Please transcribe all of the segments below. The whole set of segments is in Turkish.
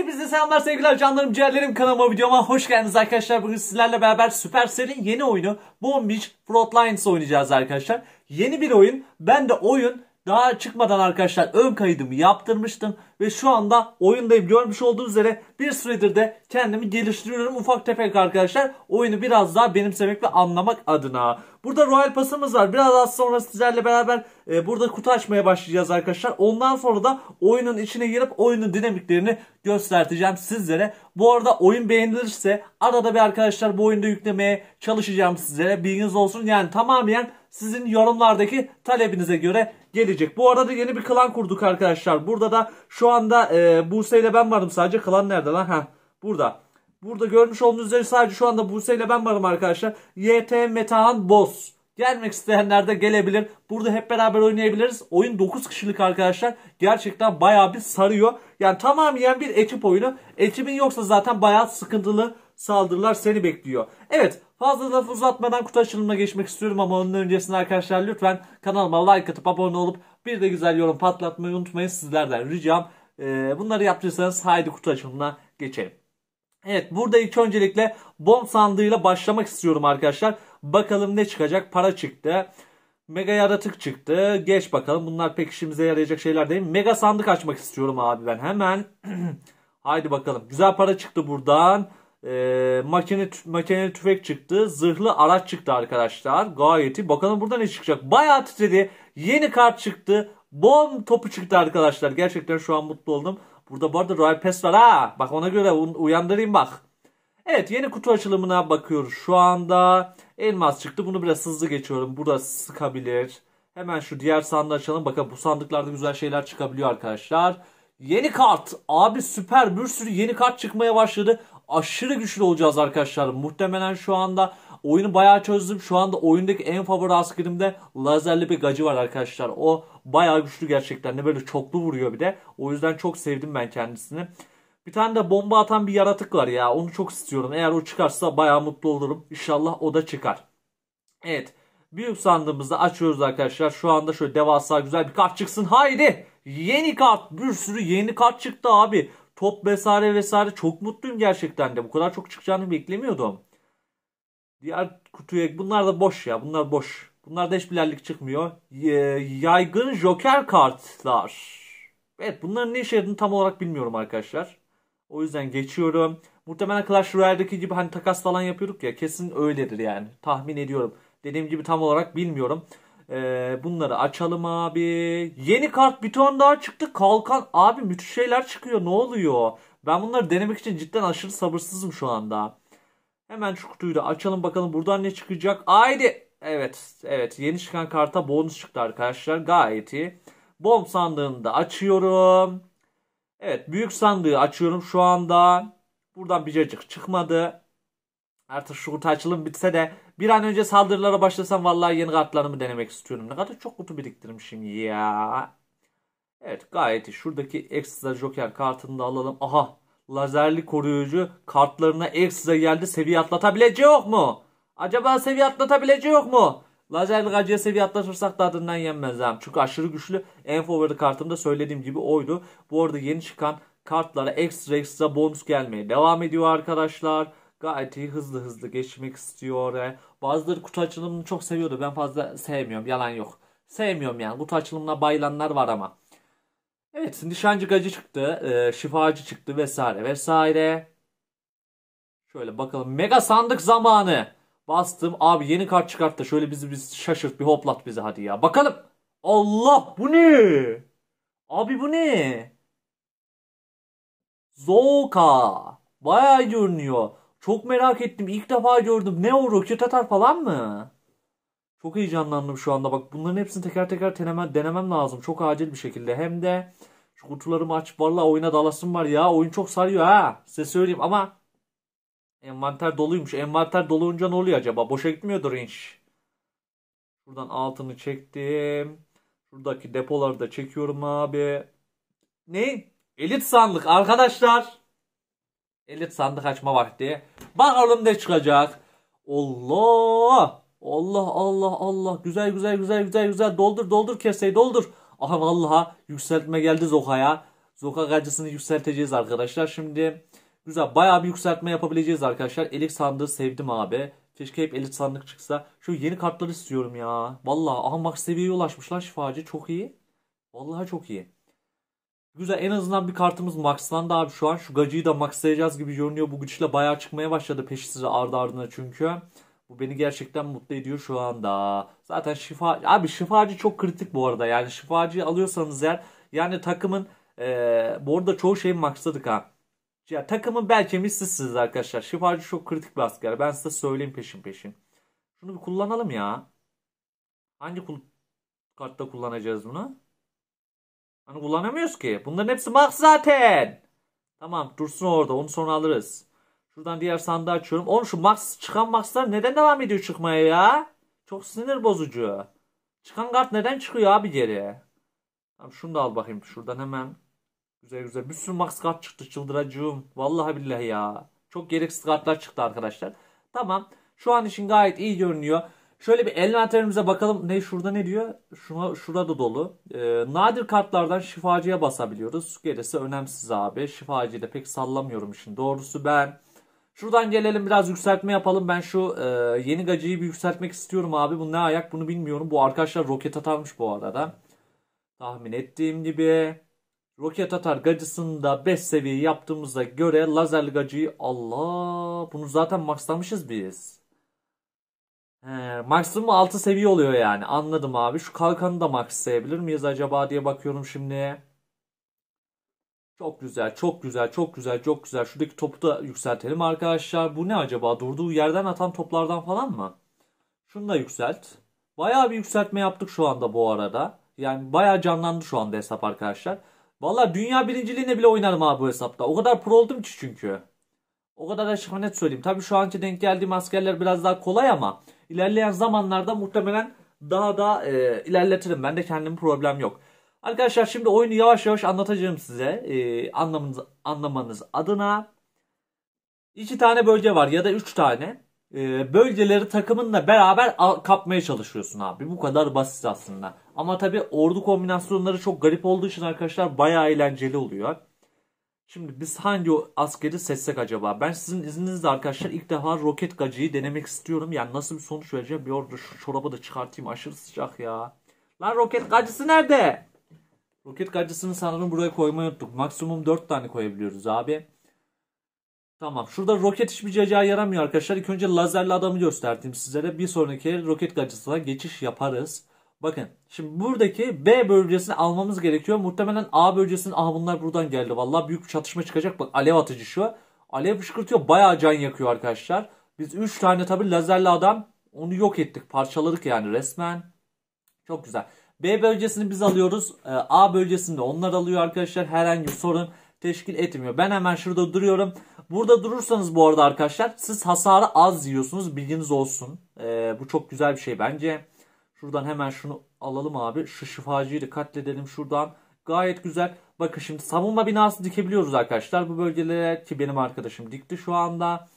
Hepinize selamlar sevgiler canlarım ciğerlerim kanalıma videoma hoş geldiniz arkadaşlar. Bugün sizlerle beraber Supercell'in yeni oyunu Bomb Beach Frontlines oynayacağız arkadaşlar. Yeni bir oyun. Ben de oyun daha çıkmadan arkadaşlar ön kaydımı yaptırmıştım ve şu anda oyundayım. Görmüş olduğunuz üzere bir süredir de kendimi geliştiriyorum ufak tefek arkadaşlar. Oyunu biraz daha benimsemek ve anlamak adına. Burada Royal Pass'ımız var. Biraz daha sonra sizlerle beraber e, burada kutu açmaya başlayacağız arkadaşlar. Ondan sonra da oyunun içine girip oyunun dinamiklerini göstereceğim sizlere. Bu arada oyun beğenilirse arada bir arkadaşlar bu oyunda yüklemeye çalışacağım sizlere. Bilginiz olsun. Yani tamamen sizin yorumlardaki talebinize göre gelecek. Bu arada yeni bir klan kurduk arkadaşlar. Burada da şu anda e, Buse ile ben varım sadece. Klan nerede lan? Heh, burada. Burada görmüş olduğunuz üzere sadece şu anda Buse ile ben varım arkadaşlar. YT Metahan Boss. Gelmek isteyenler de gelebilir. Burada hep beraber oynayabiliriz. Oyun 9 kişilik arkadaşlar. Gerçekten bayağı bir sarıyor. Yani tamamen bir ekip oyunu. Ekibin yoksa zaten bayağı sıkıntılı saldırılar seni bekliyor. Evet fazla laf uzatmadan kutu açılımına geçmek istiyorum ama onun öncesinde arkadaşlar lütfen kanalıma like atıp abone olup bir de güzel yorum patlatmayı unutmayın sizlerden ricam. Ee, bunları yaptıysanız haydi kutu açılımına geçelim. Evet burada ilk öncelikle bon sandığıyla başlamak istiyorum arkadaşlar. Bakalım ne çıkacak para çıktı. Mega yaratık çıktı. Geç bakalım. Bunlar pek işimize yarayacak şeyler değil. Mega sandık açmak istiyorum abi ben. Hemen. Haydi bakalım. Güzel para çıktı buradan e, makine makine tüfek çıktı. Zırhlı araç çıktı arkadaşlar. Gayet iyi. Bakalım burada ne çıkacak. Bayağı titredi. Yeni kart çıktı. Bom topu çıktı arkadaşlar. Gerçekten şu an mutlu oldum. Burada bu arada Royal Pass var ha. Bak ona göre uyandırayım bak. Evet yeni kutu açılımına bakıyoruz şu anda. Elmas çıktı. Bunu biraz hızlı geçiyorum. Burada sıkabilir. Hemen şu diğer sandığı açalım. Bakın bu sandıklarda güzel şeyler çıkabiliyor arkadaşlar. Yeni kart. Abi süper bir sürü yeni kart çıkmaya başladı aşırı güçlü olacağız arkadaşlar. Muhtemelen şu anda oyunu bayağı çözdüm. Şu anda oyundaki en favori askerimde lazerli bir gacı var arkadaşlar. O bayağı güçlü gerçekten Ne böyle çoklu vuruyor bir de. O yüzden çok sevdim ben kendisini. Bir tane de bomba atan bir yaratık var ya. Onu çok istiyorum. Eğer o çıkarsa bayağı mutlu olurum. İnşallah o da çıkar. Evet. Büyük sandığımızda açıyoruz arkadaşlar. Şu anda şöyle devasa güzel bir kart çıksın. Haydi. Yeni kart. Bir sürü yeni kart çıktı abi top vesaire vesaire çok mutluyum gerçekten de. Bu kadar çok çıkacağını beklemiyordum. Diğer kutuya bunlar da boş ya. Bunlar boş. Bunlarda hiçbir lerlik çıkmıyor. Ee, yaygın joker kartlar. Evet bunların ne işe yaradığını tam olarak bilmiyorum arkadaşlar. O yüzden geçiyorum. Muhtemelen Clash Royale'deki gibi hani takas falan yapıyorduk ya. Kesin öyledir yani. Tahmin ediyorum. Dediğim gibi tam olarak bilmiyorum. Ee, bunları açalım abi. Yeni kart bir ton daha çıktı. Kalkan abi müthiş şeyler çıkıyor. Ne oluyor? Ben bunları denemek için cidden aşırı sabırsızım şu anda. Hemen şu kutuyu da açalım bakalım buradan ne çıkacak. Haydi. Evet. Evet. Yeni çıkan karta bonus çıktı arkadaşlar. Gayet iyi. Bomb sandığını da açıyorum. Evet. Büyük sandığı açıyorum şu anda. Buradan bir cacık çıkmadı. Artık şu kutu açılım bitse de bir an önce saldırılara başlasam vallahi yeni kartlarımı denemek istiyorum. Ne kadar çok kutu biriktirmişim ya. Evet gayet iyi. Şuradaki ekstra joker kartını da alalım. Aha lazerli koruyucu kartlarına ekstra geldi. Seviye atlatabileceği yok mu? Acaba seviye atlatabileceği yok mu? Lazerli acıya seviye atlatırsak tadından yenmez abi. Çünkü aşırı güçlü en favori kartımda söylediğim gibi oydu. Bu arada yeni çıkan kartlara ekstra ekstra bonus gelmeye devam ediyor arkadaşlar gayet iyi hızlı hızlı geçmek istiyor. Yani e, bazıları kutu açılımını çok seviyordu. Ben fazla sevmiyorum. Yalan yok. Sevmiyorum yani. Kutu açılımına bayılanlar var ama. Evet nişancı gacı çıktı. E, şifacı çıktı vesaire vesaire. Şöyle bakalım. Mega sandık zamanı. Bastım. Abi yeni kart çıkart da şöyle bizi biz şaşırt bir hoplat bizi hadi ya. Bakalım. Allah bu ne? Abi bu ne? Zoka. Bayağı görünüyor. Çok merak ettim. İlk defa gördüm. Ne o roket Tatar falan mı? Çok heyecanlandım şu anda. Bak bunların hepsini teker teker deneme, denemem lazım. Çok acil bir şekilde. Hem de şu kutularımı açıp valla oyuna dalasım var ya. Oyun çok sarıyor ha. Size söyleyeyim ama envanter doluymuş. Envanter dolunca ne oluyor acaba? Boşa gitmiyordur inş. Buradan altını çektim. Şuradaki depoları da çekiyorum abi. Ne? Elit sandık arkadaşlar. Elit sandık açma vakti. Bakalım ne çıkacak. Allah. Allah Allah Allah. Güzel güzel güzel güzel güzel. Doldur doldur keseyi doldur. Aha vallaha yükseltme geldi Zoka'ya. Zoka gacısını yükselteceğiz arkadaşlar. Şimdi güzel bayağı bir yükseltme yapabileceğiz arkadaşlar. Elit sandığı sevdim abi. Keşke hep elit sandık çıksa. Şu yeni kartları istiyorum ya. Vallahi aha max seviyeye ulaşmışlar şifacı. Çok iyi. Vallahi çok iyi. Güzel en azından bir kartımız maxlandı abi şu an. Şu gacıyı da maxlayacağız gibi görünüyor. Bu güçle bayağı çıkmaya başladı peşi sıra ardı ardına çünkü. Bu beni gerçekten mutlu ediyor şu anda. Zaten şifa... Abi şifacı çok kritik bu arada. Yani şifacıyı alıyorsanız eğer... Yani takımın... Ee, bu arada çoğu şeyi maxladık ha. Ya, takımın belki sizsiniz arkadaşlar. Şifacı çok kritik bir asker. Ben size söyleyeyim peşin peşin. Şunu bir kullanalım ya. Hangi kartta kullanacağız bunu? Hani kullanamıyoruz ki. Bunların hepsi max zaten. Tamam dursun orada onu sonra alırız. Şuradan diğer sandığı açıyorum. Oğlum şu max çıkan maxlar neden devam ediyor çıkmaya ya? Çok sinir bozucu. Çıkan kart neden çıkıyor abi geri? Tamam şunu da al bakayım şuradan hemen. Güzel güzel bir sürü max kart çıktı çıldıracığım. Vallahi billahi ya. Çok gereksiz kartlar çıktı arkadaşlar. Tamam şu an işin gayet iyi görünüyor. Şöyle bir envanterimize bakalım. Ne şurada ne diyor? Şuna, şurada dolu. Ee, nadir kartlardan şifacıya basabiliyoruz. Gerisi önemsiz abi. Şifacıyı da pek sallamıyorum işin doğrusu ben. Şuradan gelelim biraz yükseltme yapalım. Ben şu e, yeni gacıyı bir yükseltmek istiyorum abi. Bu ne ayak bunu bilmiyorum. Bu arkadaşlar roket atarmış bu arada. Tahmin ettiğim gibi. Roket atar Gacısında da 5 seviye yaptığımıza göre lazerli gacıyı Allah bunu zaten maxlamışız biz. He, maksimum 6 seviye oluyor yani. Anladım abi. Şu kalkanı da max sayabilir miyiz acaba diye bakıyorum şimdi. Çok güzel, çok güzel, çok güzel, çok güzel. Şuradaki topu da yükseltelim arkadaşlar. Bu ne acaba? Durduğu yerden atan toplardan falan mı? Şunu da yükselt. Bayağı bir yükseltme yaptık şu anda bu arada. Yani bayağı canlandı şu anda hesap arkadaşlar. Valla dünya birinciliğine bile oynarım abi bu hesapta. O kadar pro oldum ki çünkü. O kadar açık net söyleyeyim. Tabii şu anki denk geldiğim askerler biraz daha kolay ama ilerleyen zamanlarda muhtemelen daha da e, ilerletirim. Ben de kendim problem yok. Arkadaşlar şimdi oyunu yavaş yavaş anlatacağım size. E, anlamanız, anlamanız adına. iki tane bölge var ya da üç tane. E, bölgeleri takımınla beraber al, kapmaya çalışıyorsun abi. Bu kadar basit aslında. Ama tabii ordu kombinasyonları çok garip olduğu için arkadaşlar bayağı eğlenceli oluyor. Şimdi biz hangi askeri seçsek acaba? Ben sizin izninizle arkadaşlar ilk defa roket gacıyı denemek istiyorum. Yani nasıl bir sonuç vereceğim? Bir orada şu çorabı da çıkartayım. Aşırı sıcak ya. Lan roket gacısı nerede? Roket gacısını sanırım buraya koymayı unuttuk. Maksimum 4 tane koyabiliyoruz abi. Tamam. Şurada roket hiçbir cacağa yaramıyor arkadaşlar. İlk önce lazerli adamı gösterdim sizlere. Bir sonraki roket gacısına geçiş yaparız. Bakın şimdi buradaki B bölgesini almamız gerekiyor. Muhtemelen A bölgesinin ah bunlar buradan geldi. Vallahi büyük bir çatışma çıkacak. Bak alev atıcı şu. Alev fışkırtıyor. Bayağı can yakıyor arkadaşlar. Biz 3 tane tabi lazerli adam onu yok ettik. Parçaladık yani resmen. Çok güzel. B bölgesini biz alıyoruz. Ee, A bölgesini onlar alıyor arkadaşlar. Herhangi bir sorun teşkil etmiyor. Ben hemen şurada duruyorum. Burada durursanız bu arada arkadaşlar siz hasarı az yiyorsunuz. Bilginiz olsun. Ee, bu çok güzel bir şey bence. Şuradan hemen şunu alalım abi. Şu şifacıyı da katledelim şuradan. Gayet güzel. Bakın şimdi savunma binası dikebiliyoruz arkadaşlar. Bu bölgelere ki benim arkadaşım dikti şu anda.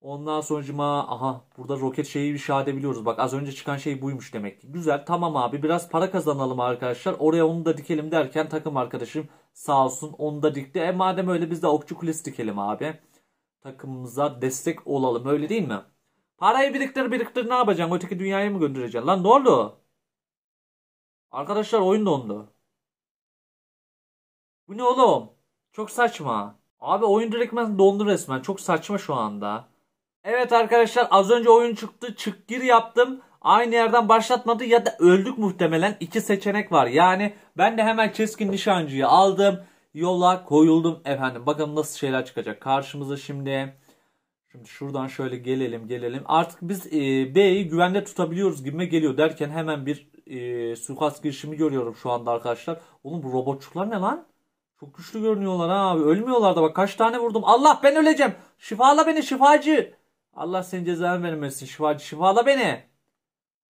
Ondan sonucuma aha burada roket şeyi inşa edebiliyoruz. Bak az önce çıkan şey buymuş demek ki. Güzel tamam abi biraz para kazanalım arkadaşlar. Oraya onu da dikelim derken takım arkadaşım sağ olsun onu da dikti. E madem öyle biz de okçu kulesi dikelim abi. Takımımıza destek olalım öyle değil mi? Parayı biriktir biriktir ne yapacaksın? Öteki dünyaya mı göndereceksin? Lan ne oldu? Arkadaşlar oyun dondu. Bu ne oğlum? Çok saçma. Abi oyun direktmen dondu resmen. Çok saçma şu anda. Evet arkadaşlar az önce oyun çıktı. Çık gir yaptım. Aynı yerden başlatmadı ya da öldük muhtemelen. İki seçenek var. Yani ben de hemen keskin nişancıyı aldım. Yola koyuldum efendim. Bakalım nasıl şeyler çıkacak karşımıza şimdi. Şimdi şuradan şöyle gelelim gelelim. Artık biz e, B'yi güvende tutabiliyoruz gibime geliyor derken hemen bir e, suikast girişimi görüyorum şu anda arkadaşlar. Oğlum bu robotçuklar ne lan? Çok güçlü görünüyorlar ha abi. Ölmüyorlar da bak kaç tane vurdum. Allah ben öleceğim. Şifala beni şifacı. Allah senin cezanı vermesin şifacı. Şifala beni.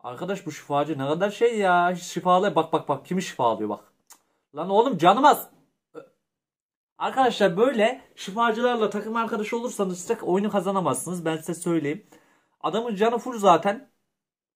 Arkadaş bu şifacı ne kadar şey ya. Şifala bak bak bak kimi şifalıyor bak. Lan oğlum canım az. Arkadaşlar böyle şifacılarla takım arkadaşı olursanız tek oyunu kazanamazsınız. Ben size söyleyeyim. Adamın canı full zaten.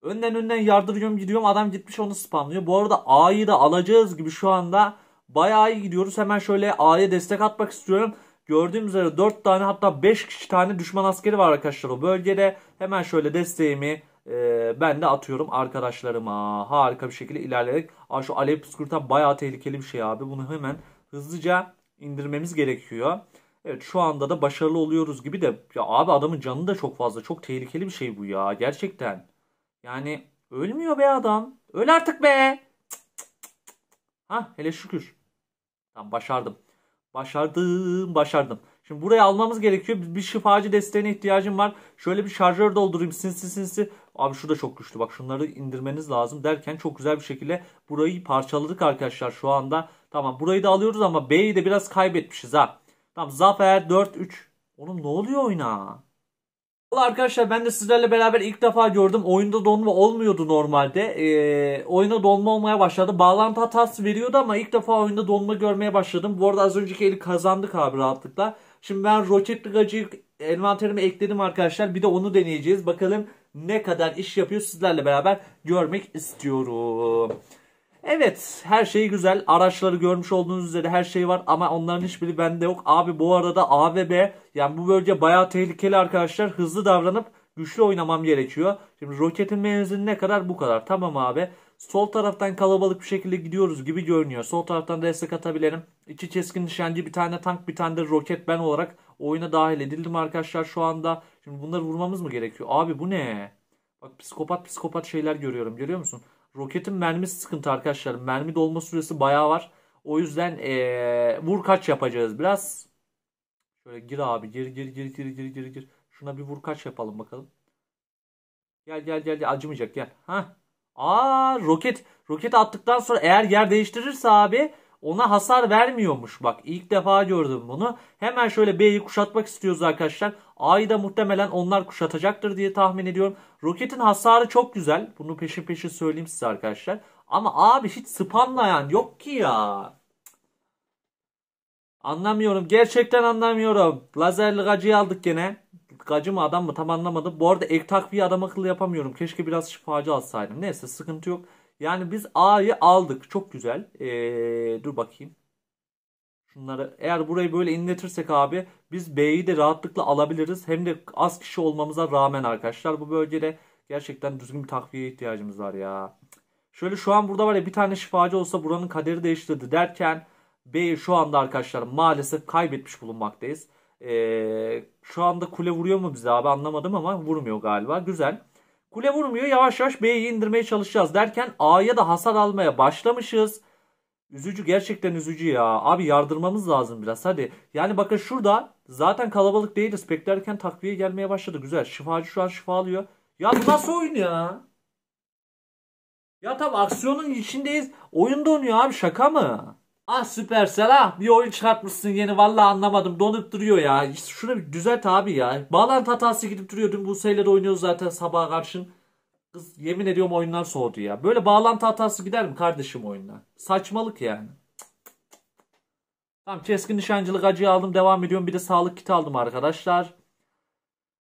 Önden önden yardırıyorum gidiyorum. Adam gitmiş onu spamlıyor. Bu arada A'yı da alacağız gibi şu anda. Bayağı iyi gidiyoruz. Hemen şöyle A'ya destek atmak istiyorum. gördüğünüz üzere 4 tane hatta 5 kişi tane düşman askeri var arkadaşlar o bölgede. Hemen şöyle desteğimi e, ben de atıyorum arkadaşlarıma. Harika bir şekilde ilerleyerek. Aa, şu Alev püskürten bayağı tehlikeli bir şey abi. Bunu hemen hızlıca indirmemiz gerekiyor. Evet şu anda da başarılı oluyoruz gibi de ya abi adamın canı da çok fazla. Çok tehlikeli bir şey bu ya gerçekten. Yani ölmüyor be adam. Öl artık be. Ha hele şükür. Tamam başardım. Başardım başardım. Şimdi buraya almamız gerekiyor. Bir şifacı desteğine ihtiyacım var. Şöyle bir şarjör doldurayım sinsi sinsi. Abi şu da çok güçlü bak şunları indirmeniz lazım derken çok güzel bir şekilde burayı parçaladık arkadaşlar şu anda. Tamam burayı da alıyoruz ama B'yi de biraz kaybetmişiz ha. Tamam zafer 4-3. Oğlum ne oluyor oyna? Valla arkadaşlar ben de sizlerle beraber ilk defa gördüm. Oyunda donma olmuyordu normalde. Ee, oyuna donma olmaya başladı. Bağlantı hatası veriyordu ama ilk defa oyunda donma görmeye başladım. Bu arada az önceki eli kazandık abi rahatlıkla. Şimdi ben Rocket Ligacı'yı envanterime ekledim arkadaşlar. Bir de onu deneyeceğiz. Bakalım ne kadar iş yapıyor sizlerle beraber görmek istiyorum. Evet her şey güzel. Araçları görmüş olduğunuz üzere her şey var ama onların hiçbiri bende yok. Abi bu arada A ve B yani bu bölge bayağı tehlikeli arkadaşlar. Hızlı davranıp güçlü oynamam gerekiyor. Şimdi roketin menzili ne kadar bu kadar. Tamam abi. Sol taraftan kalabalık bir şekilde gidiyoruz gibi görünüyor. Sol taraftan destek atabilirim. İki keskin nişancı bir tane tank bir tane de roket ben olarak Oyuna dahil edildim arkadaşlar şu anda. Şimdi bunları vurmamız mı gerekiyor? Abi bu ne? Bak psikopat psikopat şeyler görüyorum. Görüyor musun? Roketin mermisi sıkıntı arkadaşlar. Mermi dolma süresi bayağı var. O yüzden ee, vur kaç yapacağız biraz. Şöyle gir abi. Gir gir gir gir gir gir gir. Şuna bir vur kaç yapalım bakalım. Gel gel gel gel acımayacak gel. Ha. Aa roket roket attıktan sonra eğer yer değiştirirse abi ona hasar vermiyormuş. Bak ilk defa gördüm bunu. Hemen şöyle B'yi kuşatmak istiyoruz arkadaşlar. A'yı da muhtemelen onlar kuşatacaktır diye tahmin ediyorum. Roketin hasarı çok güzel. Bunu peşin peşin söyleyeyim size arkadaşlar. Ama abi hiç spamlayan yok ki ya. Anlamıyorum. Gerçekten anlamıyorum. Lazerli gacıyı aldık gene. Gacı mı adam mı tam anlamadım. Bu arada ek takviye adam akıllı yapamıyorum. Keşke biraz şifacı alsaydım. Neyse sıkıntı yok. Yani biz A'yı aldık. Çok güzel. Ee, dur bakayım. Şunları eğer burayı böyle inletirsek abi biz B'yi de rahatlıkla alabiliriz. Hem de az kişi olmamıza rağmen arkadaşlar bu bölgede gerçekten düzgün bir takviye ihtiyacımız var ya. Şöyle şu an burada var ya bir tane şifacı olsa buranın kaderi değiştirdi derken B'yi şu anda arkadaşlar maalesef kaybetmiş bulunmaktayız. Ee, şu anda kule vuruyor mu bize abi anlamadım ama vurmuyor galiba. Güzel. Kule vurmuyor yavaş yavaş B'yi indirmeye çalışacağız derken A'ya da hasar almaya başlamışız. Üzücü gerçekten üzücü ya. Abi yardırmamız lazım biraz hadi. Yani bakın şurada zaten kalabalık değiliz. Beklerken takviye gelmeye başladı. Güzel. Şifacı şu an şifa alıyor. Ya bu nasıl oyun ya? Ya tam aksiyonun içindeyiz. Oyun donuyor abi şaka mı? Ah Süpersel ah bir oyun çıkartmışsın yeni valla anlamadım donup duruyor ya. Şunu bir düzelt abi ya. Bağlantı hatası gidip duruyor. Dün Buse'yle de oynuyoruz zaten sabaha karşın. Kız yemin ediyorum oyunlar soğudu ya. Böyle bağlantı hatası gider mi kardeşim oyunlar? Saçmalık yani. Tamam keskin nişancılık acıyı aldım devam ediyorum. Bir de sağlık kiti aldım arkadaşlar.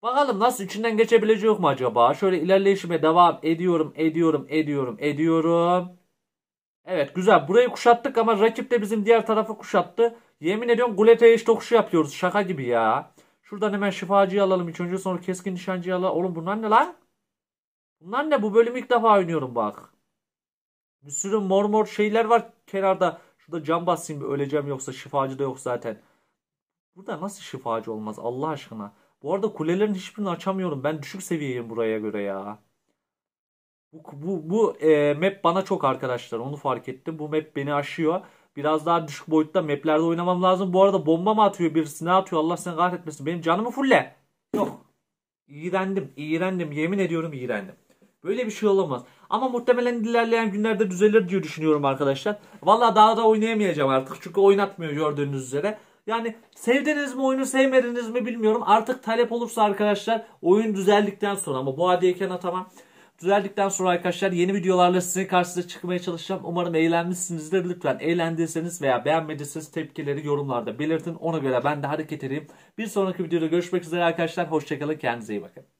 Bakalım nasıl içinden geçebilecek mi acaba? Şöyle ilerleyişime devam ediyorum, ediyorum, ediyorum, ediyorum. Evet güzel. Burayı kuşattık ama rakip de bizim diğer tarafı kuşattı. Yemin ediyorum Gulete'ye iş tokuşu yapıyoruz. Şaka gibi ya. Şuradan hemen şifacıyı alalım ilk önce. Sonra keskin nişancıyı alalım. Oğlum bunlar ne lan? Bunlar ne? Bu bölümü ilk defa oynuyorum bak. Bir sürü mor mor şeyler var kenarda. Şurada cam basayım bir öleceğim yoksa şifacı da yok zaten. Burada nasıl şifacı olmaz Allah aşkına. Bu arada kulelerin hiçbirini açamıyorum. Ben düşük seviyeyim buraya göre ya. Bu, bu, bu e, map bana çok arkadaşlar onu fark ettim. Bu map beni aşıyor. Biraz daha düşük boyutta maplerde oynamam lazım. Bu arada bomba mı atıyor birisi ne atıyor Allah seni kahretmesin. Benim canımı fulle. Yok. İğrendim. iğrendim. Yemin ediyorum iğrendim. Böyle bir şey olamaz. Ama muhtemelen ilerleyen günlerde düzelir diye düşünüyorum arkadaşlar. Valla daha da oynayamayacağım artık. Çünkü oynatmıyor gördüğünüz üzere. Yani sevdiniz mi oyunu sevmediniz mi bilmiyorum. Artık talep olursa arkadaşlar oyun düzeldikten sonra ama bu adiyken atamam. Düzeldikten sonra arkadaşlar yeni videolarla sizin karşınıza çıkmaya çalışacağım. Umarım eğlenmişsinizdir. Lütfen eğlendiyseniz veya beğenmediyseniz tepkileri yorumlarda belirtin. Ona göre ben de hareket edeyim. Bir sonraki videoda görüşmek üzere arkadaşlar. Hoşçakalın. Kendinize iyi bakın.